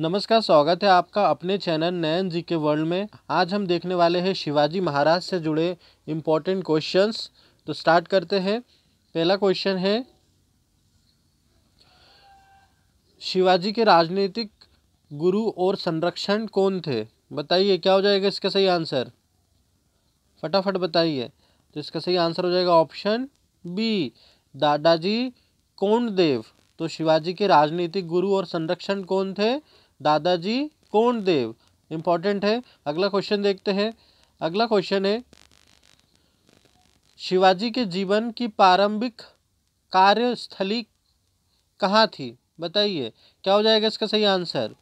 नमस्कार स्वागत है आपका अपने चैनल नयन जी के वर्ल्ड में आज हम देखने वाले हैं शिवाजी महाराज से जुड़े इम्पोर्टेंट क्वेश्चंस तो स्टार्ट करते हैं पहला क्वेश्चन है शिवाजी के राजनीतिक गुरु और संरक्षण कौन थे बताइए क्या हो जाएगा इसका सही आंसर फटाफट बताइए तो इसका सही आंसर हो जाएगा ऑप्शन बी दादाजी देव तो शिवाजी के राजनीतिक गुरु और संरक्षण कौन थे दादाजी कौन देव इम्पॉर्टेंट है अगला क्वेश्चन देखते हैं अगला क्वेश्चन है शिवाजी के जीवन की प्रारंभिक कार्यस्थली कहाँ थी बताइए क्या हो जाएगा इसका सही आंसर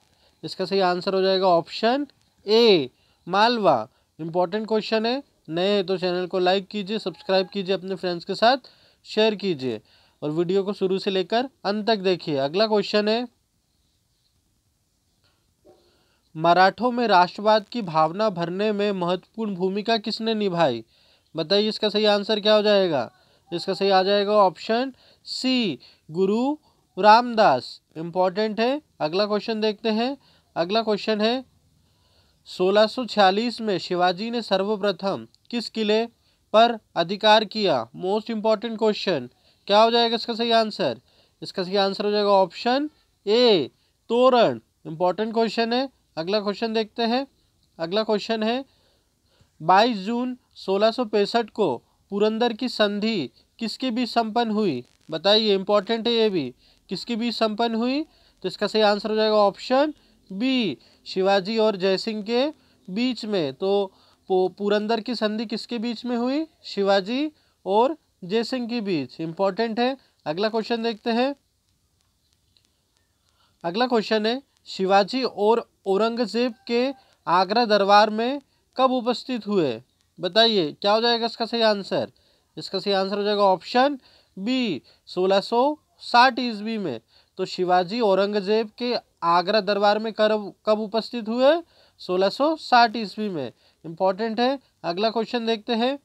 इसका सही आंसर हो जाएगा option A Malwa important question है नए हैं तो चैनल को लाइक कीजिए सब्सक्राइब कीजिए अपने फ्रेंड्स के साथ शेयर कीजिए और वीडियो को शुरू से लेकर अंत तक देखिए अगला क्वेश्चन है मराठों में राष्ट्रवाद की भावना भरने में महत्वपूर्ण भूमिका किसने निभाई बताइए इसका सही आंसर क्या हो जाएगा इसका सही आ जाएगा ऑप्शन सी गुरु रामदास इम्पॉर्टेंट है अगला क्वेश्चन देखते हैं अगला क्वेश्चन है 1646 में शिवाजी ने सर्वप्रथम किस किले पर अधिकार किया मोस्ट इम्पॉर्टेंट क्वेश्चन क्या हो जाएगा इसका सही आंसर इसका सही आंसर हो जाएगा ऑप्शन ए तोरण इम्पॉर्टेंट क्वेश्चन है अगला क्वेश्चन देखते हैं अगला क्वेश्चन है बाईस जून सोलह को पुरंदर की संधि किसके बीच संपन्न हुई बताइए इंपॉर्टेंट है ये भी किसके बीच संपन्न हुई तो इसका सही आंसर हो जाएगा ऑप्शन बी शिवाजी और जयसिंह के बीच में तो पुरंदर की संधि किसके बीच में हुई शिवाजी और जयसिंह के बीच इंपॉर्टेंट है अगला क्वेश्चन देखते हैं अगला क्वेश्चन है शिवाजी और औरंगज़ेब के आगरा दरबार में कब उपस्थित हुए बताइए क्या हो जाएगा इसका सही आंसर इसका सही आंसर हो जाएगा ऑप्शन बी 1660 ईस्वी में तो शिवाजी औरंगजेब के आगरा दरबार में कब कब उपस्थित हुए 1660 ईस्वी में इम्पॉर्टेंट है अगला क्वेश्चन देखते हैं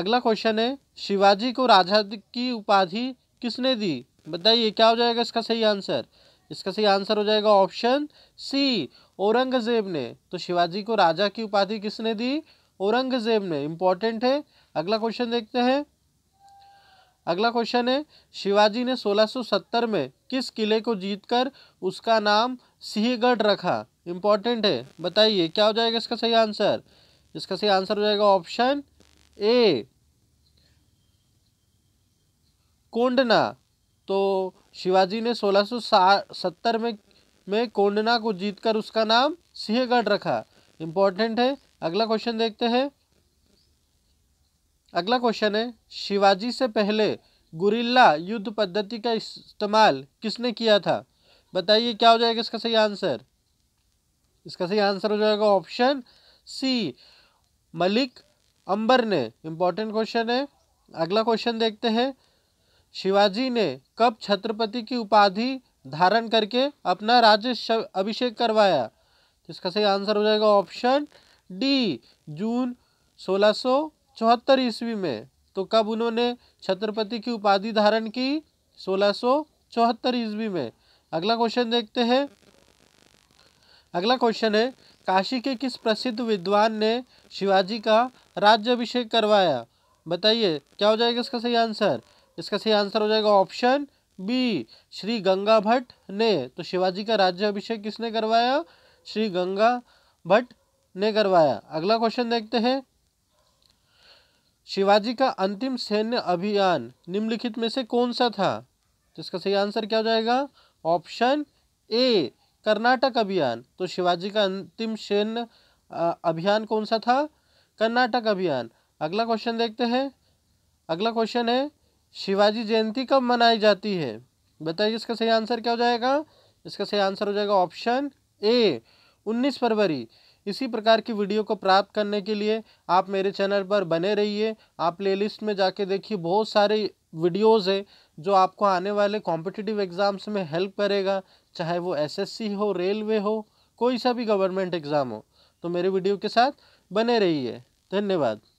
अगला क्वेश्चन है शिवाजी को राजा की उपाधि किसने दी बताइए क्या हो जाएगा इसका सही आंसर इसका सही आंसर हो जाएगा ऑप्शन सी औरंगजेब ने तो शिवाजी को राजा की उपाधि किसने दी औरंगजेब ने इम्पॉर्टेंट है अगला क्वेश्चन देखते हैं अगला क्वेश्चन है शिवाजी ने 1670 में किस किले को जीतकर उसका नाम सिंहगढ़ रखा इम्पॉर्टेंट है बताइए क्या हो जाएगा इसका सही आंसर इसका सही आंसर हो जाएगा ऑप्शन ए कोंडना तो शिवाजी ने सोलह सत्तर में में कोंडना को जीतकर उसका नाम सिंहगढ़ रखा इम्पोर्टेंट है अगला क्वेश्चन देखते हैं अगला क्वेश्चन है शिवाजी से पहले गुरिल्ला युद्ध पद्धति का इस्तेमाल किसने किया था बताइए क्या हो जाएगा इसका सही आंसर इसका सही आंसर हो जाएगा ऑप्शन सी मलिक अंबर ने इम्पॉर्टेंट क्वेश्चन है अगला क्वेश्चन देखते हैं शिवाजी ने कब छत्रपति की उपाधि धारण करके अपना राज्य अभिषेक करवाया तो इसका सही आंसर हो जाएगा ऑप्शन डी जून सोलह सौ चौहत्तर ईस्वी में तो कब उन्होंने छत्रपति की उपाधि धारण की सोलह सौ चौहत्तर ईस्वी में अगला क्वेश्चन देखते हैं अगला क्वेश्चन है काशी के किस प्रसिद्ध विद्वान ने शिवाजी का राज्य अभिषेक करवाया बताइए क्या हो जाएगा इसका सही आंसर इसका सही आंसर हो जाएगा ऑप्शन बी श्री गंगा भट्ट ने तो शिवाजी का राज्य अभिषेक किसने करवाया श्री गंगा भट्ट ने करवाया अगला क्वेश्चन देखते हैं शिवाजी का अंतिम सैन्य अभियान निम्नलिखित में से कौन सा था तो इसका सही आंसर क्या हो जाएगा ऑप्शन ए कर्नाटक अभियान तो शिवाजी का अंतिम सैन्य अभियान कौन सा था कर्नाटक अभियान अगला क्वेश्चन देखते हैं अगला क्वेश्चन है शिवाजी जयंती कब मनाई जाती है बताइए इसका सही आंसर क्या हो जाएगा इसका सही आंसर हो जाएगा ऑप्शन ए उन्नीस फरवरी इसी प्रकार की वीडियो को प्राप्त करने के लिए आप मेरे चैनल पर बने रहिए आप प्लेलिस्ट में जाके देखिए बहुत सारे वीडियोज़ है जो आपको आने वाले कॉम्पिटिटिव एग्ज़ाम्स में हेल्प करेगा चाहे वो एसएससी हो रेलवे हो कोई सा भी गवर्नमेंट एग्ज़ाम हो तो मेरे वीडियो के साथ बने रहिए धन्यवाद